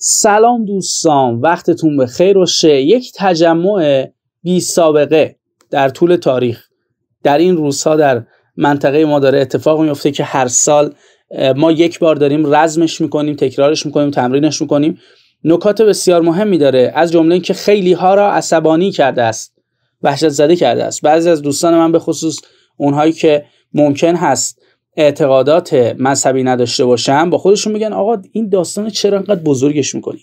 سلام دوستان وقتتون به خیر و شه یک تجمع بی سابقه در طول تاریخ در این روزها در منطقه ما داره اتفاق میفته که هر سال ما یک بار داریم رزمش میکنیم تکرارش میکنیم تمرینش میکنیم نکات بسیار مهمی داره از جمله اینکه خیلی ها را عصبانی کرده است وحشت زده کرده است بعضی از دوستان من به خصوص اونهایی که ممکن هست اعتقادات مذهبی نداشته باشن با خودشون میگن آقا این داستان چرا انقدر بزرگش میکنی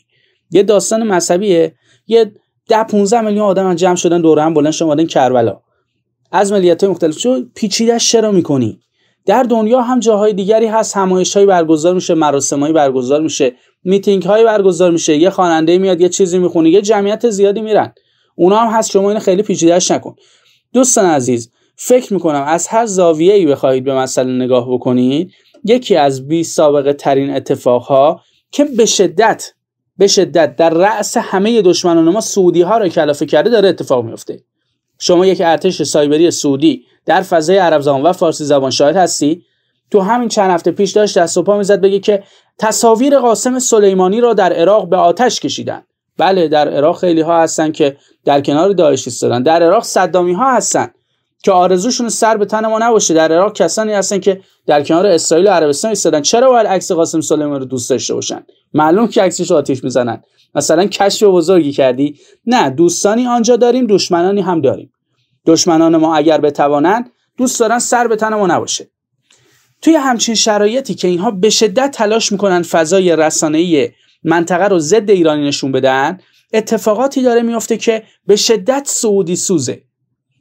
یه داستان مذهبیه یه ده 15 میلیون آدم جمع شدن دور هم بلند شدن کربلا از ملیت های مختلف شو پیچیدش چرا میکنی در دنیا هم جاهای دیگری هست همایش های برگزار میشه های برگزار میشه میتینگ های برگزار میشه یه خواننده میاد یه چیزی میخونه یه جمعیت زیادی میرن اونا هم هست شما اینو خیلی پیچیدهش نکن دوستان عزیز فکر میکنم از هر زاویه ای بخواهید به مسئله نگاه بکنید یکی از بی سابقه ترین اتفاقها که به شدت به شدت در رأس همه دشمنان ما سعودی ها را کلافه کرده داره اتفاق میفته شما یک ارتش سایبری سعودی در فضای عرب زبان و فارسی زبان شاهد هستی تو همین چند هفته پیش داشت دست و پا میزد بگه که تصاویر قاسم سلیمانی را در عراق به آتش کشیدن بله در عراق خیلی ها هستن که در کنار داعش ایستادن در عراق صدامی ها هستن که آرزوشون سر به تن ما نباشه در عراق کسانی هستن که در کنار اسرائیل و عربستان ایستادن چرا باید عکس قاسم سلیمانی رو دوست داشته باشن معلوم که عکسش آتیش میزنن مثلا کشف بزرگی کردی نه دوستانی آنجا داریم دشمنانی هم داریم دشمنان ما اگر بتوانند دوست دارن سر به تن ما نباشه توی همچین شرایطی که اینها به شدت تلاش میکنن فضای رسانه‌ای منطقه رو ضد ایرانی نشون بدن اتفاقاتی داره میفته که به شدت سعودی سوزه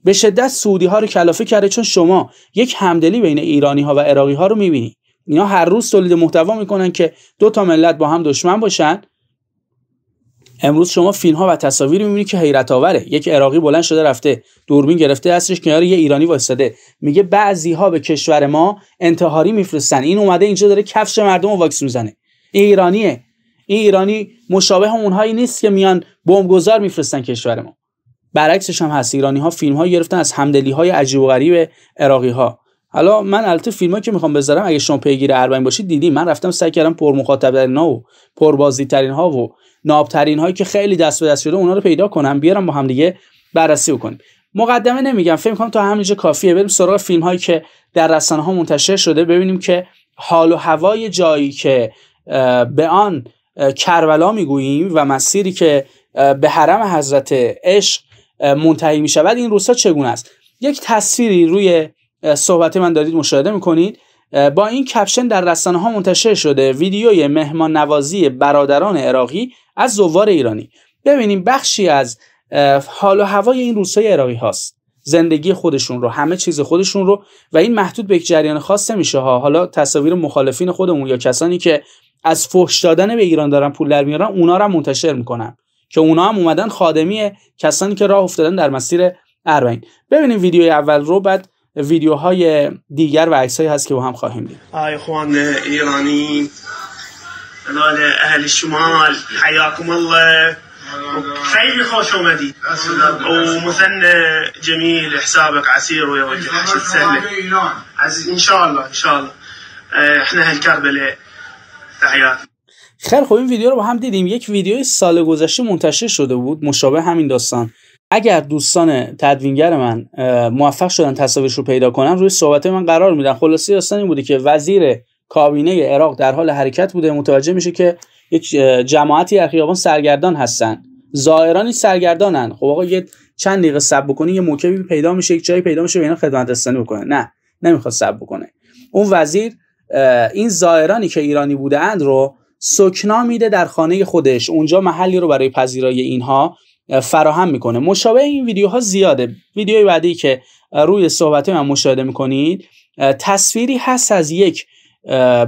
به شدت سعودی ها رو کلافه کرده چون شما یک همدلی بین ایرانی ها و عراقی ها رو میبینی اینا هر روز تولید محتوا میکنن که دو تا ملت با هم دشمن باشن امروز شما فیلم ها و تصاویر میبینید که حیرت آوره یک عراقی بلند شده رفته دوربین گرفته هستش کنار یه ایرانی وایساده میگه بعضی ها به کشور ما انتحاری میفرستن این اومده اینجا داره کفش مردم رو واکس میزنه این ایرانیه این ایرانی مشابه اونهایی نیست که میان بمبگذار میفرستن کشور ما برعکسش هم هست ایرانی ها فیلم گرفتن از همدلی های عجیب و غریب عراقی ها حالا من البته فیلمایی که میخوام بذارم اگه شما پیگیر اربعین باشید دیدی من رفتم سعی کردم پر مخاطب ترین ها و پر بازی ترین ها و نابترین هایی که خیلی دست به دست شده اونا رو پیدا کنم بیارم با هم دیگه بررسی بکنیم مقدمه نمیگم فکر کنم تا همینجا کافیه بریم سراغ فیلم هایی که در رسانه ها منتشر شده ببینیم که حال و هوای جایی که به آن کربلا میگوییم و مسیری که به حرم حضرت عشق منتهی می شود این روستا چگونه است یک تصویری روی صحبت من دارید مشاهده میکنید با این کپشن در رسانه ها منتشر شده ویدیوی مهمان نوازی برادران عراقی از زوار ایرانی ببینیم بخشی از حال و هوای این روسای عراقی هاست زندگی خودشون رو همه چیز خودشون رو و این محدود به یک جریان خاص میشه ها حالا تصاویر مخالفین خودمون یا کسانی که از فحش دادن به ایران دارن پول در میارن اونا رو منتشر میکنن که اونا هم اومدن خادمی کسانی که راه افتادن در مسیر اربعین ببینیم ویدیو اول رو بعد ویدیوهای دیگر و عکسایی هست که با هم خواهیم دید آی خوان ایرانی الان اهل شمال حیاکم الله خیلی خوش اومدی مثن جمیل حسابک عسیر و یوکی حشد سهله ان شاء الله ان شاء الله احنا خیلی خب این ویدیو رو با هم دیدیم یک ویدیوی سال گذشته منتشر شده بود مشابه همین داستان اگر دوستان تدوینگر من موفق شدن تصاویرش رو پیدا کنن روی صحبت من قرار میدن خلاصه داستان این بوده که وزیر کابینه عراق در حال حرکت بوده متوجه میشه که یک جماعتی در خیابان سرگردان هستن زائرانی سرگردانن خب آقا یه چند دقیقه صبر بکنی یه موکبی پیدا میشه یک جایی پیدا میشه به اینا خدمت رسانی بکنه نه نمیخواد صبر بکنه اون وزیر این زائرانی که ایرانی بودند رو سکنا میده در خانه خودش اونجا محلی رو برای پذیرای اینها فراهم میکنه مشابه این ویدیوها زیاده ویدیوی بعدی که روی صحبت من مشاهده میکنید تصویری هست از یک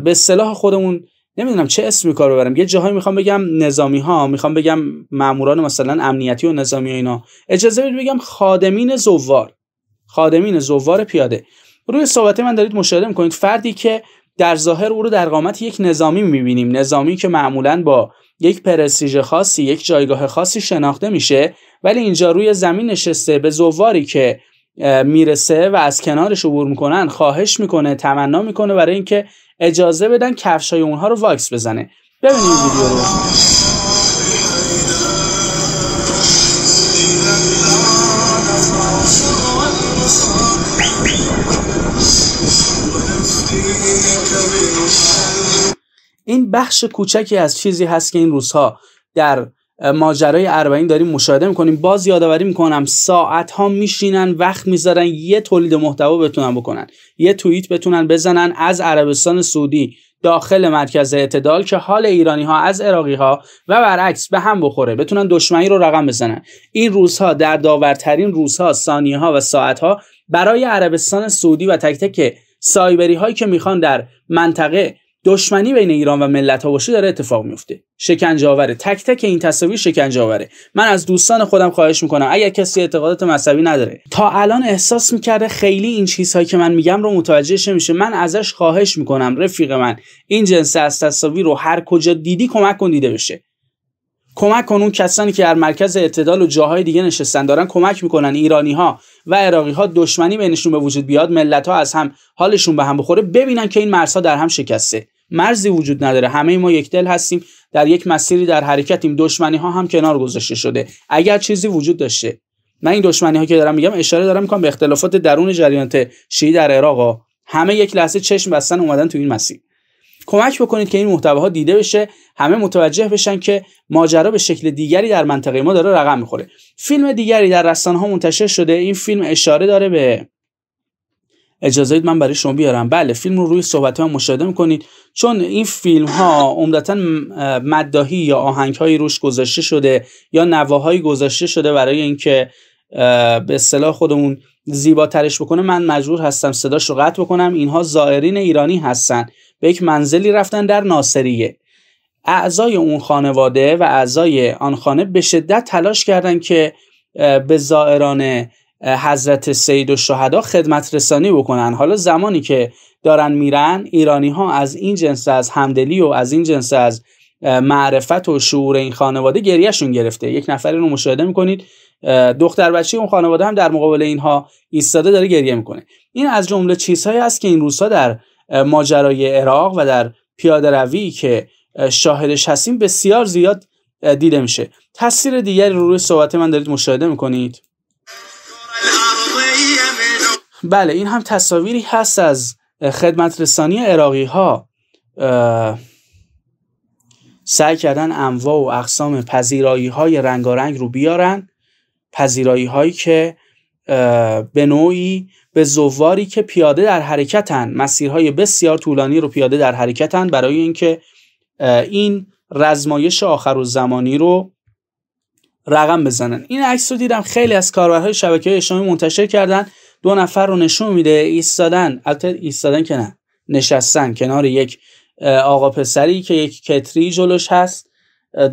به صلاح خودمون نمیدونم چه اسمی کار ببرم یه جاهایی میخوام بگم نظامی ها میخوام بگم ماموران مثلا امنیتی و نظامی ها اینا اجازه بدید بگم خادمین زوار خادمین زوار پیاده روی صحبت من دارید مشاهده میکنید فردی که در ظاهر او رو در قامت یک نظامی میبینیم نظامی که معمولا با یک پرستیژ خاصی یک جایگاه خاصی شناخته میشه ولی اینجا روی زمین نشسته به زواری که میرسه و از کنارش عبور میکنن خواهش میکنه تمنا میکنه برای اینکه اجازه بدن کفشای اونها رو واکس بزنه ببینید ویدیو رو این بخش کوچکی از چیزی هست که این روزها در ماجرای اربعین داریم مشاهده میکنیم باز یادآوری میکنم ساعت ها میشینن وقت میذارن یه تولید محتوا بتونن بکنن یه توییت بتونن بزنن از عربستان سعودی داخل مرکز اعتدال که حال ایرانی ها از عراقی ها و برعکس به هم بخوره بتونن دشمنی رو رقم بزنن این روزها در داورترین روزها ثانیه ها و ساعت ها برای عربستان سعودی و تک تک سایبری هایی که میخوان در منطقه دشمنی بین ایران و ملت ها باشه داره اتفاق میفته شکنجه آوره تک تک این تصاویر شکنجه آوره من از دوستان خودم خواهش میکنم اگر کسی اعتقادات مذهبی نداره تا الان احساس میکرده خیلی این چیزهایی که من میگم رو متوجه نمیشه من ازش خواهش میکنم رفیق من این جنس از تصاویر رو هر کجا دیدی کمک کن دیده بشه کمک کن اون کسانی که در مرکز اعتدال و جاهای دیگه نشستن دارن کمک میکنن ایرانی ها و عراقی ها دشمنی بینشون به وجود بیاد ملت ها از هم حالشون به هم بخوره ببینن که این مرزها در هم شکسته مرزی وجود نداره همه ما یک دل هستیم در یک مسیری در حرکتیم دشمنی ها هم کنار گذاشته شده اگر چیزی وجود داشته من این دشمنی ها که دارم میگم اشاره دارم میکنم به اختلافات درون جریانات شیعی در عراق همه یک لحظه چشم بستن اومدن تو این مسیر کمک بکنید که این ها دیده بشه همه متوجه بشن که ماجرا به شکل دیگری در منطقه ما داره رقم میخوره فیلم دیگری در رسانه ها منتشر شده این فیلم اشاره داره به اجازه من برای شما بیارم بله فیلم رو روی صحبت هم مشاهده میکنید چون این فیلم ها عمدتا مداهی یا آهنگ هایی روش گذاشته شده یا نواهایی گذاشته شده برای اینکه به اصطلاح خودمون زیباترش بکنه من مجبور هستم صداش رو قطع بکنم اینها زائرین ایرانی هستن به یک منزلی رفتن در ناصریه اعضای اون خانواده و اعضای آن خانه به شدت تلاش کردند که به زائران حضرت سید و شهدا خدمت رسانی بکنن حالا زمانی که دارن میرن ایرانی ها از این جنس از همدلی و از این جنس از معرفت و شعور این خانواده گریهشون گرفته یک نفر رو مشاهده میکنید دختر بچه اون خانواده هم در مقابل اینها ایستاده داره گریه میکنه این از جمله چیزهایی است که این روزها در ماجرای عراق و در پیاده روی که شاهدش هستیم بسیار زیاد دیده میشه تاثیر دیگری رو روی صحبت من دارید مشاهده میکنید بله این هم تصاویری هست از خدمت رسانی عراقی ها سعی کردن انواع و اقسام پذیرایی های رنگارنگ رو بیارن پذیرایی هایی که به نوعی به زواری که پیاده در حرکتن مسیرهای بسیار طولانی رو پیاده در حرکتن برای اینکه این رزمایش آخر و زمانی رو رقم بزنن این عکس رو دیدم خیلی از کاربرهای شبکه های اجتماعی منتشر کردن دو نفر رو نشون میده ایستادن البته ایستادن که نه نشستن کنار یک آقا پسری که یک کتری جلوش هست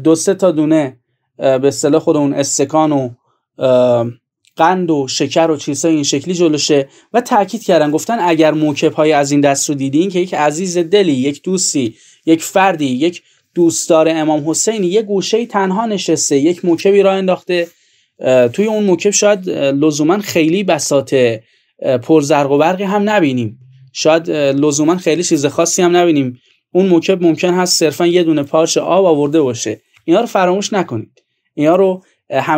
دو سه تا دونه به اصطلاح خود اون استکان و قند و شکر و چیزهای این شکلی جلوشه و تاکید کردن گفتن اگر موکب های از این دست رو دیدین که یک عزیز دلی یک دوستی یک فردی یک دوستدار امام حسین یه گوشه تنها نشسته یک موکبی را انداخته توی اون موکب شاید لزوما خیلی بساط پرزرگ و برقی هم نبینیم شاید لزوما خیلی چیز خاصی هم نبینیم اون موکب ممکن هست صرفا یه دونه پارچه آب آورده باشه اینا رو فراموش نکنید اینا رو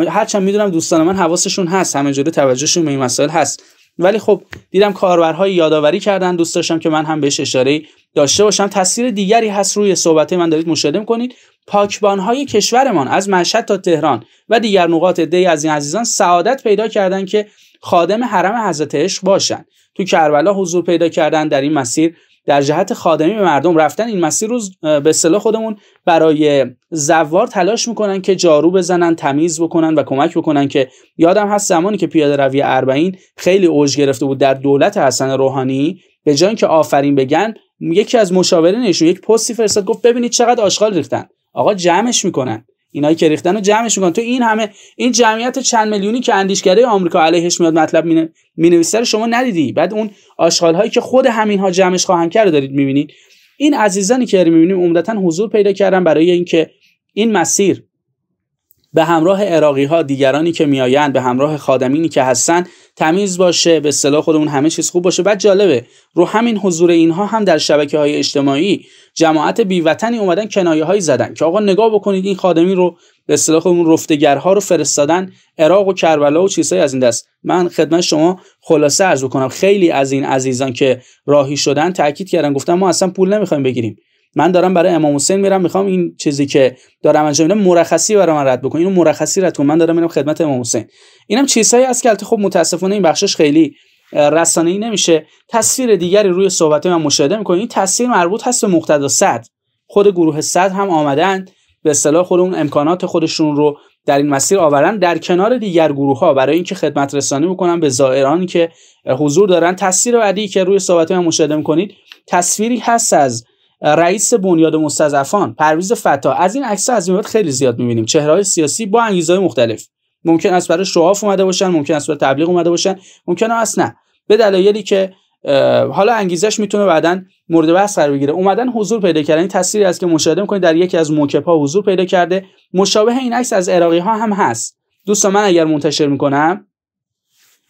هرچند میدونم دوستان من حواسشون هست همه توجهشون به این مسائل هست ولی خب دیدم کاربرهای یادآوری کردن دوست داشتم که من هم بهش اشاره داشته باشم تاثیر دیگری هست روی صحبت من دارید مشاهده کنید پاکبانهای کشورمان از مشهد تا تهران و دیگر نقاط دی از این عزیزان سعادت پیدا کردند که خادم حرم حضرت عشق باشند تو کربلا حضور پیدا کردن در این مسیر در جهت خادمی به مردم رفتن این مسیر رو به اصطلاح خودمون برای زوار تلاش میکنن که جارو بزنن تمیز بکنن و کمک بکنن که یادم هست زمانی که پیاده روی اربعین خیلی اوج گرفته بود در دولت حسن روحانی به جای اینکه آفرین بگن یکی از مشاورینشون یک پستی فرستاد گفت ببینید چقدر آشغال ریختن آقا جمعش میکنن اینایی که ریختن رو جمعش میکنن تو این همه این جمعیت چند میلیونی که اندیشگرای آمریکا علیهش میاد مطلب مینویسه رو شما ندیدی بعد اون آشغال هایی که خود ها جمعش خواهند کرد دارید میبینید این عزیزانی که داریم میبینیم عمدتا حضور پیدا کردن برای اینکه این مسیر به همراه عراقی ها دیگرانی که میآیند به همراه خادمینی که هستن تمیز باشه به اصطلاح خودمون همه چیز خوب باشه بعد جالبه رو همین حضور اینها هم در شبکه های اجتماعی جماعت وطنی اومدن کنایه هایی زدن که آقا نگاه بکنید این خادمی رو به اصطلاح خودمون رفتگرها رو فرستادن عراق و کربلا و چیزهایی از این دست من خدمت شما خلاصه عرض کنم خیلی از این عزیزان که راهی شدن تاکید کردن گفتن ما اصلا پول نمیخوایم بگیریم من دارم برای امام حسین میرم میخوام این چیزی که دارم انجام میدم مرخصی برای من رد بکن اینو مرخصی رد کن من دارم میرم خدمت امام حسین اینم چیزهایی است که البته خب متاسفانه این بخشش خیلی رسانه ای نمیشه تصویر دیگری روی صحبت من مشاهده می‌کنید. این تصویر مربوط هست به مقتدا صد خود گروه صد هم آمدن به اصطلاح خود اون امکانات خودشون رو در این مسیر آوردن در کنار دیگر گروه ها برای اینکه خدمت رسانی بکنن به زائران که حضور دارن تصویر بعدی که روی صحبت من مشاهده میکنید تصویری هست از رئیس بنیاد مستضعفان پرویز فتا از این عکس از این خیلی زیاد میبینیم چهرههای سیاسی با انگیزه‌های مختلف ممکن است برای شعاف اومده باشن ممکن است برای تبلیغ اومده باشن ممکن است نه به دلایلی که حالا انگیزش میتونه بعدا مورد بحث قرار بگیره اومدن حضور پیدا کردن این تصویری است که مشاهده میکنید در یکی از موکپ حضور پیدا کرده مشابه این عکس از عراقی ها هم هست دوستان من اگر منتشر میکنم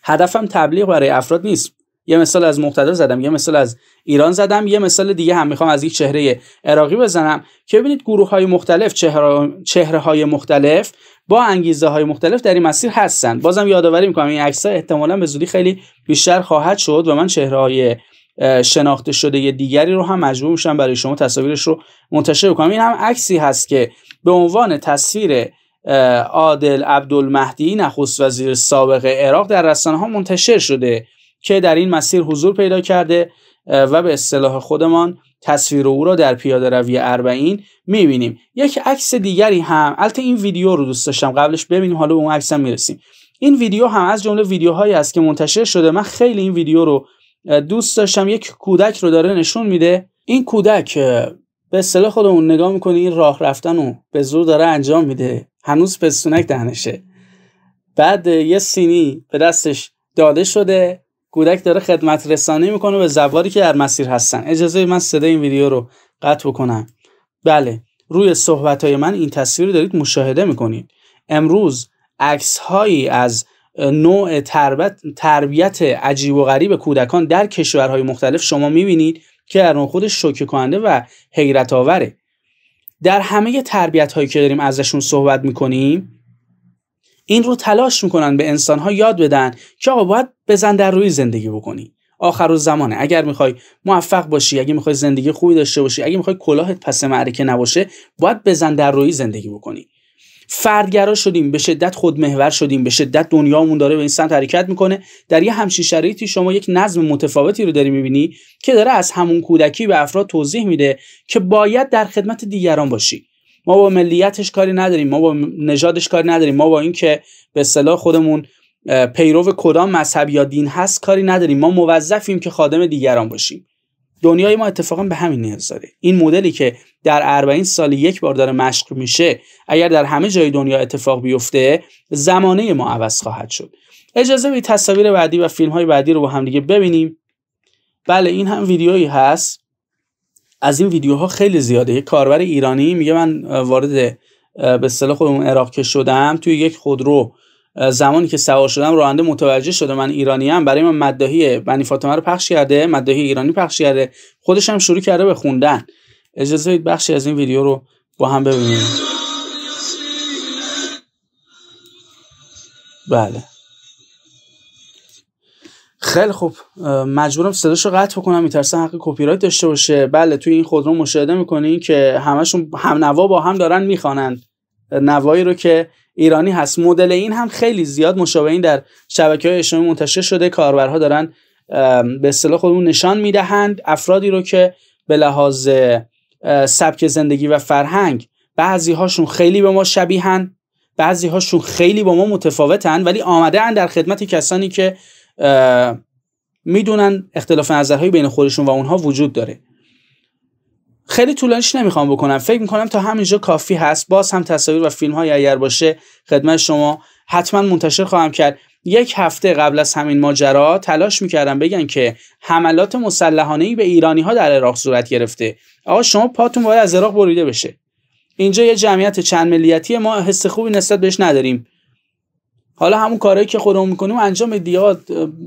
هدفم تبلیغ برای افراد نیست یه مثال از مقتدا زدم یه مثال از ایران زدم یه مثال دیگه هم میخوام از یک چهره عراقی بزنم که ببینید گروه های مختلف چهره, چهره های مختلف با انگیزه های مختلف در این مسیر هستن بازم یادآوری میکنم این عکس ها احتمالا به زودی خیلی بیشتر خواهد شد و من چهره های شناخته شده دیگری رو هم مجبور میشم برای شما تصاویرش رو منتشر کنم این هم عکسی هست که به عنوان تصویر عادل عبدالمهدی نخست وزیر سابق عراق در رسانه ها منتشر شده که در این مسیر حضور پیدا کرده و به اصطلاح خودمان تصویر او را در پیاده روی اربعین میبینیم یک عکس دیگری هم البته این ویدیو رو دوست داشتم قبلش ببینیم حالا به اون عکس هم میرسیم این ویدیو هم از جمله ویدیوهایی است که منتشر شده من خیلی این ویدیو رو دوست داشتم یک کودک رو داره نشون میده این کودک به اصطلاح خودمون نگاه میکنه این راه رفتن رو به زور داره انجام میده هنوز پستونک دهنشه بعد یه سینی به دستش داده شده کودک داره خدمت رسانی میکنه به زواری که در مسیر هستن اجازه من صدای این ویدیو رو قطع بکنم بله روی صحبت های من این تصویر رو دارید مشاهده میکنید امروز عکس هایی از نوع تربت، تربیت عجیب و غریب کودکان در کشورهای مختلف شما میبینید که در خودش شوکه کننده و حیرت آوره در همه تربیت هایی که داریم ازشون صحبت میکنیم این رو تلاش میکنن به انسانها یاد بدن که آقا باید بزن در روی زندگی بکنی آخر و زمانه اگر میخوای موفق باشی اگه میخوای زندگی خوبی داشته باشی اگه میخوای کلاهت پس معرکه نباشه باید بزن در روی زندگی بکنی فردگرا شدیم به شدت خودمحور شدیم به شدت دنیامون داره به این سمت حرکت میکنه در یه همچین شرایطی شما یک نظم متفاوتی رو داری میبینی که داره از همون کودکی به افراد توضیح میده که باید در خدمت دیگران باشی ما با ملیتش کاری نداریم ما با نژادش کاری نداریم ما با اینکه به صلاح خودمون پیرو کدام مذهب یا دین هست کاری نداریم ما موظفیم که خادم دیگران باشیم دنیای ما اتفاقا به همین نیاز داره این مدلی که در 40 سال یک بار داره مشق میشه اگر در همه جای دنیا اتفاق بیفته زمانه ما عوض خواهد شد اجازه بدید تصاویر بعدی و فیلم های بعدی رو با هم دیگه ببینیم بله این هم ویدیویی هست از این ویدیوها خیلی زیاده یه کاربر ایرانی میگه من وارد به اصطلاح خودمون عراق که شدم توی یک خودرو زمانی که سوار شدم راننده متوجه شده من ایرانی ام برای من مداحی بنی فاطمه رو پخش کرده مداحی ایرانی پخش کرده خودش هم شروع کرده به خوندن اجازه بدید بخشی از این ویدیو رو با هم ببینیم بله خیلی خوب مجبورم صداشو رو قطع کنم میترسم حق کپی رایت داشته باشه بله توی این خودرو مشاهده میکنین که همشون هم نوا با هم دارن میخوانند نوایی رو که ایرانی هست مدل این هم خیلی زیاد مشابه این در شبکه های اجتماعی منتشر شده کاربرها دارن به اصطلاح خودمون نشان میدهند افرادی رو که به لحاظ سبک زندگی و فرهنگ بعضی هاشون خیلی به ما شبیهن بعضی هاشون خیلی با ما متفاوتن ولی آمده در خدمت کسانی که میدونن اختلاف نظرهایی بین خودشون و اونها وجود داره خیلی طولانیش نمیخوام بکنم فکر میکنم تا همینجا کافی هست باز هم تصاویر و فیلم های اگر باشه خدمت شما حتما منتشر خواهم کرد یک هفته قبل از همین ماجرا تلاش میکردم بگن که حملات مسلحانه ای به ایرانی ها در عراق صورت گرفته آقا شما پاتون باید از عراق بریده بشه اینجا یه جمعیت چند ملیتی ما حس خوبی نسبت بهش نداریم حالا همون کارهایی که خودمون میکنیم انجام دیگه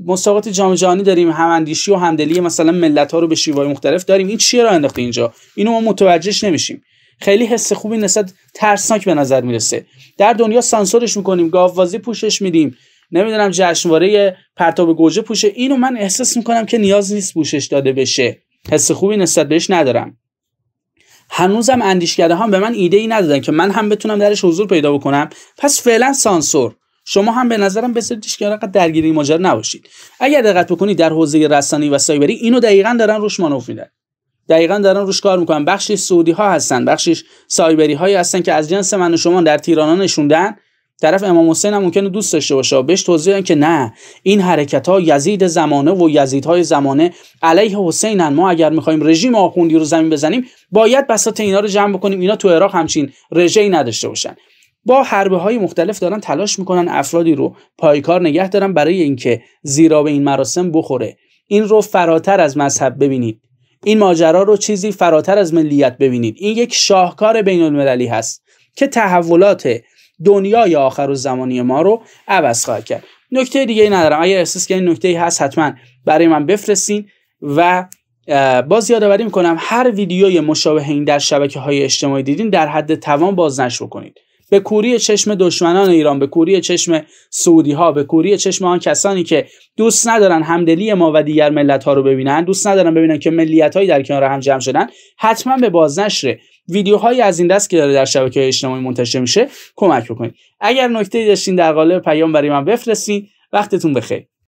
مسابقات جام جهانی داریم هم اندیشی و همدلی مثلا ملت ها رو به شیوهای مختلف داریم این چیه را انداخته اینجا اینو ما متوجهش نمیشیم خیلی حس خوبی نسبت ترسناک به نظر میرسه در دنیا سانسورش میکنیم گاوازی پوشش میدیم نمیدونم جشنواره پرتاب گوجه پوشه اینو من احساس میکنم که نیاز نیست پوشش داده بشه حس خوبی نسبت بهش ندارم هنوزم اندیشکده هم به من ایده ای ندادن که من هم بتونم درش حضور پیدا بکنم پس فعلا سانسور شما هم به نظرم بسیدش که درگیری درگیر این ماجرا نباشید اگر دقت بکنید در حوزه رسانه‌ای و سایبری اینو دقیقا دارن روش مانوف میدن دقیقا دارن روش کار میکنن بخشی سعودی ها هستن بخشش سایبری هایی هستن که از جنس من و شما در تیرانا نشوندن طرف امام حسین هم ممکنه دوست داشته باشه بهش توضیح که نه این حرکت ها یزید زمانه و یزیدهای زمانه علیه حسینن ما اگر میخوایم رژیم آخوندی رو زمین بزنیم باید بساط اینا رو جمع بکنیم اینا تو عراق همچین رژه‌ای نداشته باشن با حربه های مختلف دارن تلاش میکنن افرادی رو پایکار نگه دارن برای اینکه زیرا به این مراسم بخوره این رو فراتر از مذهب ببینید این ماجرا رو چیزی فراتر از ملیت ببینید این یک شاهکار بین المللی هست که تحولات دنیای آخر و زمانی ما رو عوض خواهد کرد نکته دیگه ندارم اگر احساس این نکته هست حتما برای من بفرستین و باز یادآوری میکنم هر ویدیوی مشابه این در شبکه های اجتماعی دیدین در حد توان بازنشر کنید. به کوری چشم دشمنان ایران به کوری چشم سعودی ها به کوری چشم آن کسانی که دوست ندارن همدلی ما و دیگر ملت ها رو ببینن دوست ندارن ببینن که ملیت هایی در کنار هم جمع شدن حتما به بازنشر ویدیوهایی از این دست که داره در شبکه اجتماعی منتشر میشه کمک بکنید اگر نکته داشتین در قالب پیام برای من بفرستین وقتتون بخیر